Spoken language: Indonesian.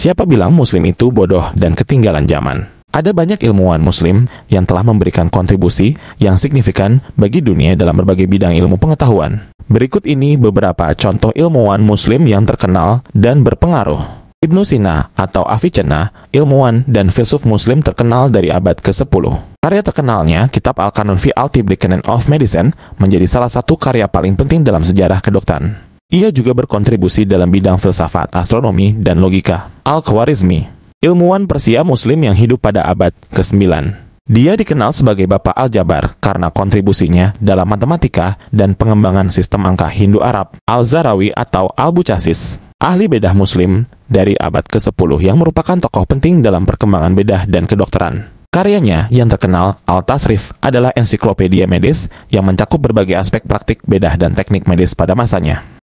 Siapa bilang Muslim itu bodoh dan ketinggalan zaman? Ada banyak ilmuwan Muslim yang telah memberikan kontribusi yang signifikan bagi dunia dalam berbagai bidang ilmu pengetahuan. Berikut ini beberapa contoh ilmuwan Muslim yang terkenal dan berpengaruh. Ibnu Sina atau Avicenna, ilmuwan dan filsuf Muslim terkenal dari abad ke-10. Karya terkenalnya, kitab Al-Kanun fi al of Medicine, menjadi salah satu karya paling penting dalam sejarah kedokteran. Ia juga berkontribusi dalam bidang filsafat, astronomi, dan logika. Al-Khwarizmi, ilmuwan Persia Muslim yang hidup pada abad ke-9. Dia dikenal sebagai Bapak Al-Jabar karena kontribusinya dalam matematika dan pengembangan sistem angka Hindu-Arab. Al-Zarawi atau Al-Bucasis, ahli bedah Muslim dari abad ke-10 yang merupakan tokoh penting dalam perkembangan bedah dan kedokteran. Karyanya yang terkenal, Al-Tasrif, adalah ensiklopedia medis yang mencakup berbagai aspek praktik bedah dan teknik medis pada masanya.